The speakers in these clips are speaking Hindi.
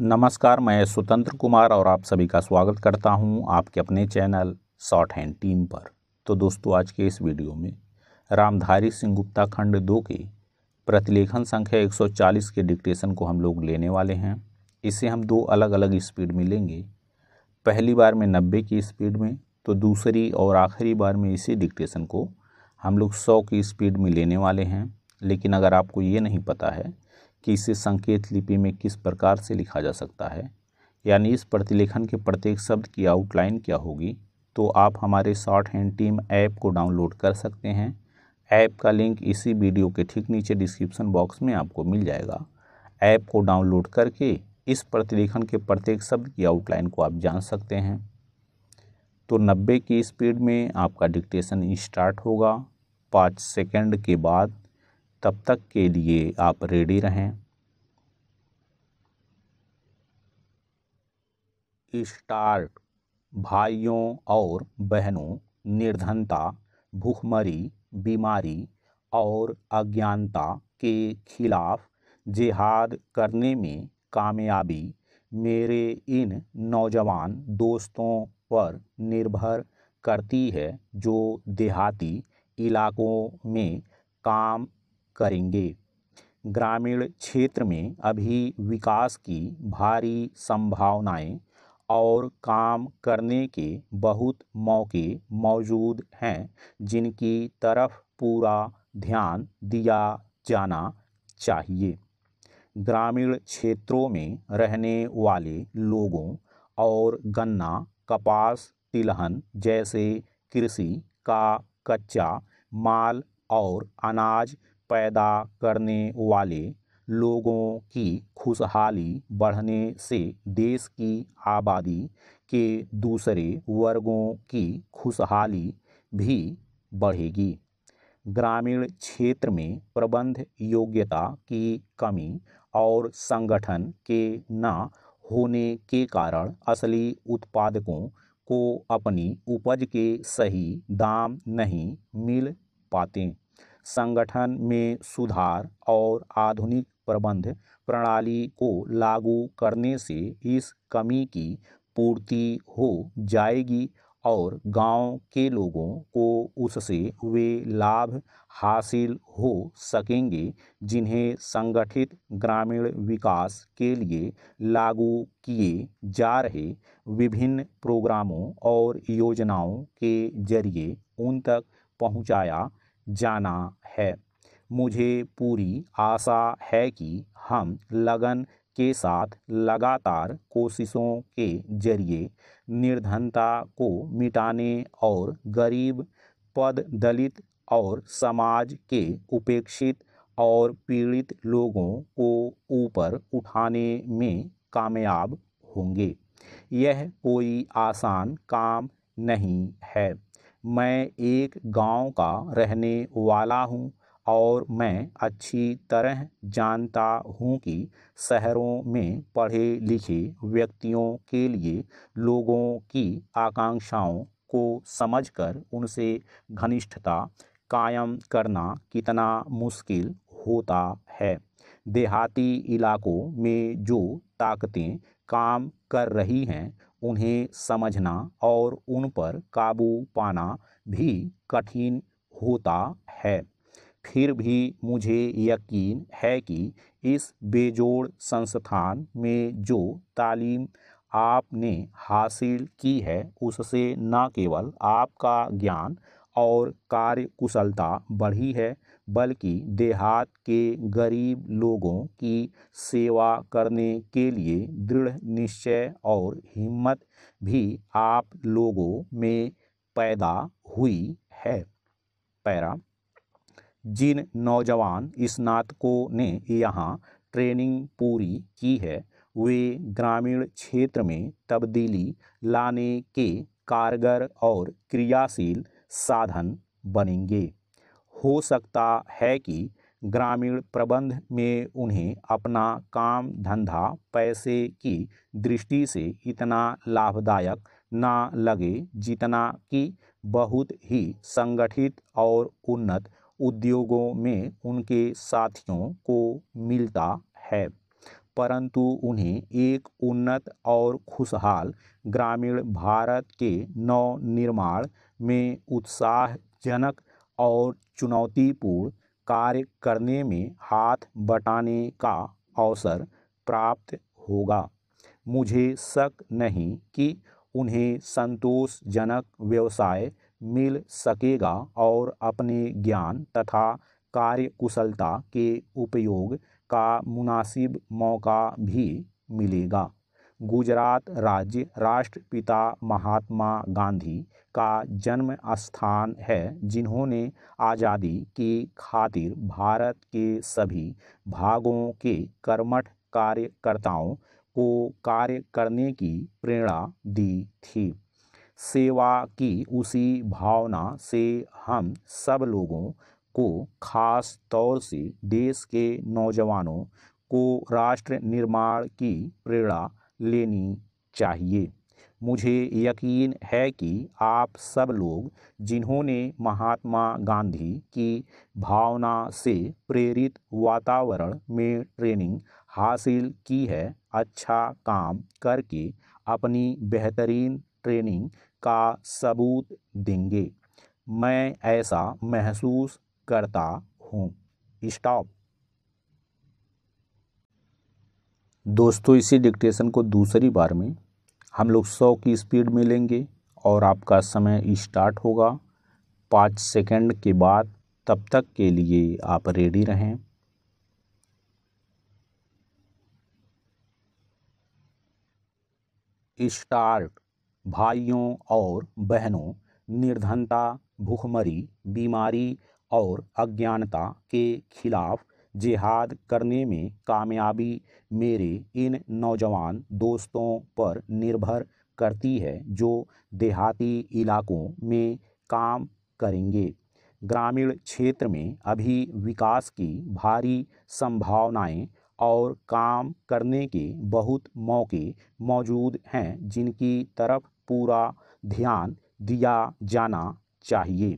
नमस्कार मैं स्वतंत्र कुमार और आप सभी का स्वागत करता हूं आपके अपने चैनल शॉर्ट हैंड टीम पर तो दोस्तों आज के इस वीडियो में रामधारी सिंह गुप्ता खंड दो के प्रतिलेखन संख्या 140 के डिक्टेशन को हम लोग लेने वाले हैं इसे हम दो अलग अलग स्पीड में लेंगे पहली बार में नब्बे की स्पीड में तो दूसरी और आखिरी बार में इसी डिक्टेशन को हम लोग सौ की स्पीड में लेने वाले हैं लेकिन अगर आपको ये नहीं पता है कि इसे संकेत लिपि में किस प्रकार से लिखा जा सकता है यानी इस प्रतिलेखन के प्रत्येक शब्द की आउटलाइन क्या होगी तो आप हमारे शॉर्ट हैंड टीम ऐप को डाउनलोड कर सकते हैं ऐप का लिंक इसी वीडियो के ठीक नीचे डिस्क्रिप्शन बॉक्स में आपको मिल जाएगा ऐप को डाउनलोड करके इस प्रतिलेखन के प्रत्येक शब्द की आउटलाइन को आप जान सकते हैं तो 90 की स्पीड में आपका डिक्टेशन स्टार्ट होगा पाँच सेकंड के बाद तब तक के लिए आप रेडी रहें स्टार्ट भाइयों और बहनों निर्धनता भूखमरी बीमारी और अज्ञानता के खिलाफ जिहाद करने में कामयाबी मेरे इन नौजवान दोस्तों पर निर्भर करती है जो देहाती इलाकों में काम करेंगे ग्रामीण क्षेत्र में अभी विकास की भारी संभावनाएं और काम करने के बहुत मौके मौजूद हैं जिनकी तरफ पूरा ध्यान दिया जाना चाहिए ग्रामीण क्षेत्रों में रहने वाले लोगों और गन्ना कपास तिलहन जैसे कृषि का कच्चा माल और अनाज पैदा करने वाले लोगों की खुशहाली बढ़ने से देश की आबादी के दूसरे वर्गों की खुशहाली भी बढ़ेगी ग्रामीण क्षेत्र में प्रबंध योग्यता की कमी और संगठन के ना होने के कारण असली उत्पादकों को अपनी उपज के सही दाम नहीं मिल पाते संगठन में सुधार और आधुनिक प्रबंध प्रणाली को लागू करने से इस कमी की पूर्ति हो जाएगी और गांव के लोगों को उससे वे लाभ हासिल हो सकेंगे जिन्हें संगठित ग्रामीण विकास के लिए लागू किए जा रहे विभिन्न प्रोग्रामों और योजनाओं के जरिए उन तक पहुंचाया जाना है मुझे पूरी आशा है कि हम लगन के साथ लगातार कोशिशों के जरिए निर्धनता को मिटाने और गरीब पद दलित और समाज के उपेक्षित और पीड़ित लोगों को ऊपर उठाने में कामयाब होंगे यह कोई आसान काम नहीं है मैं एक गांव का रहने वाला हूं और मैं अच्छी तरह जानता हूं कि शहरों में पढ़े लिखे व्यक्तियों के लिए लोगों की आकांक्षाओं को समझकर उनसे घनिष्ठता कायम करना कितना मुश्किल होता है देहाती इलाकों में जो ताकतें काम कर रही हैं उन्हें समझना और उन पर काबू पाना भी कठिन होता है फिर भी मुझे यकीन है कि इस बेजोड़ संस्थान में जो तालीम आपने हासिल की है उससे न केवल आपका ज्ञान और कार्य कुशलता बढ़ी है बल्कि देहात के गरीब लोगों की सेवा करने के लिए दृढ़ निश्चय और हिम्मत भी आप लोगों में पैदा हुई है पैरा जिन नौजवान स्नातकों ने यहाँ ट्रेनिंग पूरी की है वे ग्रामीण क्षेत्र में तब्दीली लाने के कारगर और क्रियाशील साधन बनेंगे हो सकता है कि ग्रामीण प्रबंध में उन्हें अपना काम धंधा पैसे की दृष्टि से इतना लाभदायक ना लगे जितना कि बहुत ही संगठित और उन्नत उद्योगों में उनके साथियों को मिलता है परंतु उन्हें एक उन्नत और खुशहाल ग्रामीण भारत के नव निर्माण में उत्साहजनक और चुनौतीपूर्ण कार्य करने में हाथ बटाने का अवसर प्राप्त होगा मुझे शक नहीं कि उन्हें संतोषजनक व्यवसाय मिल सकेगा और अपने ज्ञान तथा कार्य कुशलता के उपयोग का मुनासिब मौका भी मिलेगा गुजरात राज्य राष्ट्रपिता महात्मा गांधी का जन्म स्थान है जिन्होंने आज़ादी की खातिर भारत के सभी भागों के कर्मठ कार्यकर्ताओं को कार्य करने की प्रेरणा दी थी सेवा की उसी भावना से हम सब लोगों को खास तौर से देश के नौजवानों को राष्ट्र निर्माण की प्रेरणा लेनी चाहिए मुझे यकीन है कि आप सब लोग जिन्होंने महात्मा गांधी की भावना से प्रेरित वातावरण में ट्रेनिंग हासिल की है अच्छा काम करके अपनी बेहतरीन ट्रेनिंग का सबूत देंगे मैं ऐसा महसूस करता हूँ स्टॉप दोस्तों इसी डिक्टेशन को दूसरी बार में हम लोग सौ की स्पीड में लेंगे और आपका समय स्टार्ट होगा पाँच सेकंड के बाद तब तक के लिए आप रेडी रहें स्टार्ट भाइयों और बहनों निर्धनता भूखमरी बीमारी और अज्ञानता के खिलाफ जिहाद करने में कामयाबी मेरे इन नौजवान दोस्तों पर निर्भर करती है जो देहाती इलाकों में काम करेंगे ग्रामीण क्षेत्र में अभी विकास की भारी संभावनाएं और काम करने के बहुत मौके मौजूद हैं जिनकी तरफ पूरा ध्यान दिया जाना चाहिए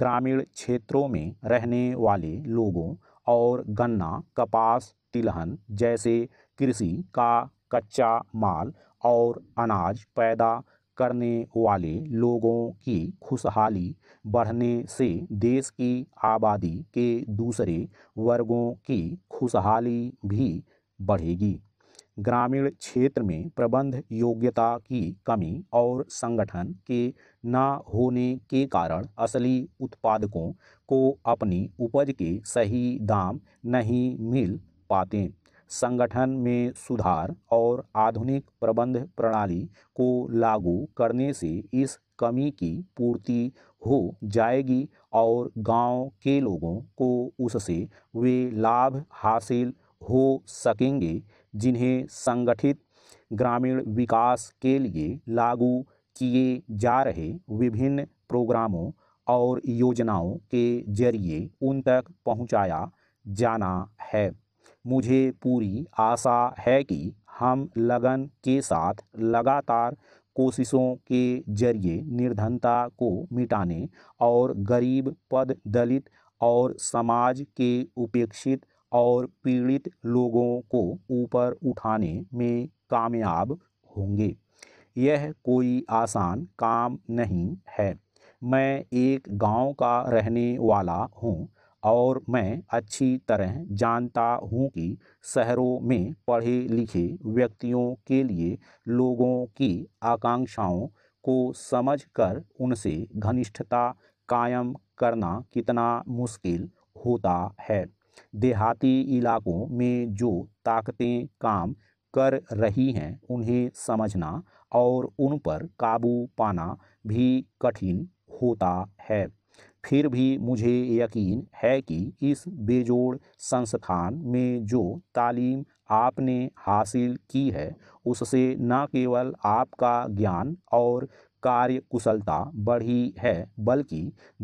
ग्रामीण क्षेत्रों में रहने वाले लोगों और गन्ना कपास तिलहन जैसे कृषि का कच्चा माल और अनाज पैदा करने वाले लोगों की खुशहाली बढ़ने से देश की आबादी के दूसरे वर्गों की खुशहाली भी बढ़ेगी ग्रामीण क्षेत्र में प्रबंध योग्यता की कमी और संगठन के ना होने के कारण असली उत्पादकों को अपनी उपज के सही दाम नहीं मिल पाते संगठन में सुधार और आधुनिक प्रबंध प्रणाली को लागू करने से इस कमी की पूर्ति हो जाएगी और गांव के लोगों को उससे वे लाभ हासिल हो सकेंगे जिन्हें संगठित ग्रामीण विकास के लिए लागू किए जा रहे विभिन्न प्रोग्रामों और योजनाओं के जरिए उन तक पहुंचाया जाना है मुझे पूरी आशा है कि हम लगन के साथ लगातार कोशिशों के जरिए निर्धनता को मिटाने और गरीब पद दलित और समाज के उपेक्षित और पीड़ित लोगों को ऊपर उठाने में कामयाब होंगे यह कोई आसान काम नहीं है मैं एक गांव का रहने वाला हूं और मैं अच्छी तरह जानता हूं कि शहरों में पढ़े लिखे व्यक्तियों के लिए लोगों की आकांक्षाओं को समझकर उनसे घनिष्ठता कायम करना कितना मुश्किल होता है देहाती इलाकों में जो ताकतें काम कर रही हैं उन्हें समझना और उन पर काबू पाना भी कठिन होता है फिर भी मुझे यकीन है कि इस बेजोड़ संस्थान में जो तालीम आपने हासिल की है उससे न केवल आपका ज्ञान और कार्य कुशलता बढ़ी है बल्कि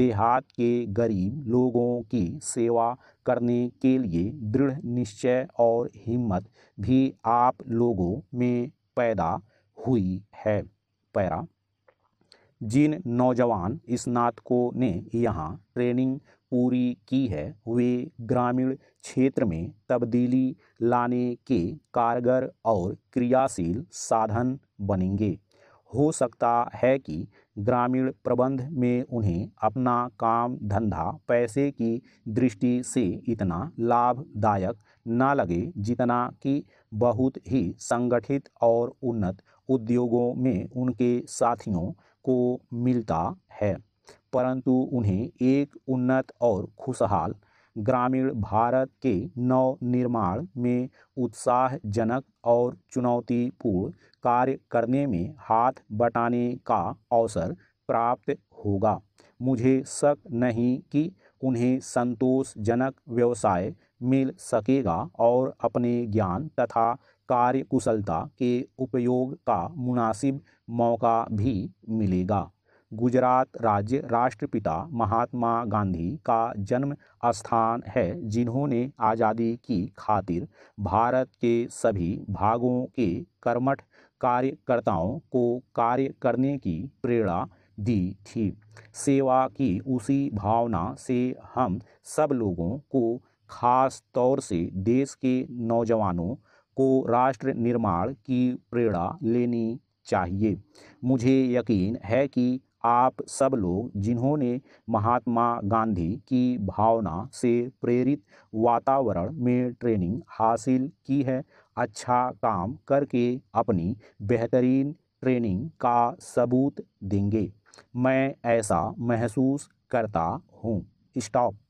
देहात के गरीब लोगों की सेवा करने के लिए दृढ़ निश्चय और हिम्मत भी आप लोगों में पैदा हुई है पैरा जिन नौजवान स्नातकों ने यहाँ ट्रेनिंग पूरी की है वे ग्रामीण क्षेत्र में तब्दीली लाने के कारगर और क्रियाशील साधन बनेंगे हो सकता है कि ग्रामीण प्रबंध में उन्हें अपना काम धंधा पैसे की दृष्टि से इतना लाभदायक न लगे जितना कि बहुत ही संगठित और उन्नत उद्योगों में उनके साथियों को मिलता है परंतु उन्हें एक उन्नत और खुशहाल ग्रामीण भारत के नव निर्माण में उत्साहजनक और चुनौतीपूर्ण कार्य करने में हाथ बटाने का अवसर प्राप्त होगा मुझे शक नहीं कि उन्हें संतोषजनक व्यवसाय मिल सकेगा और अपने ज्ञान तथा कार्यकुशलता के उपयोग का मुनासिब मौका भी मिलेगा गुजरात राज्य राष्ट्रपिता महात्मा गांधी का जन्म स्थान है जिन्होंने आज़ादी की खातिर भारत के सभी भागों के कर्मठ कार्यकर्ताओं को कार्य करने की प्रेरणा दी थी सेवा की उसी भावना से हम सब लोगों को खास तौर से देश के नौजवानों को राष्ट्र निर्माण की प्रेरणा लेनी चाहिए मुझे यकीन है कि आप सब लोग जिन्होंने महात्मा गांधी की भावना से प्रेरित वातावरण में ट्रेनिंग हासिल की है अच्छा काम करके अपनी बेहतरीन ट्रेनिंग का सबूत देंगे मैं ऐसा महसूस करता हूँ स्टॉप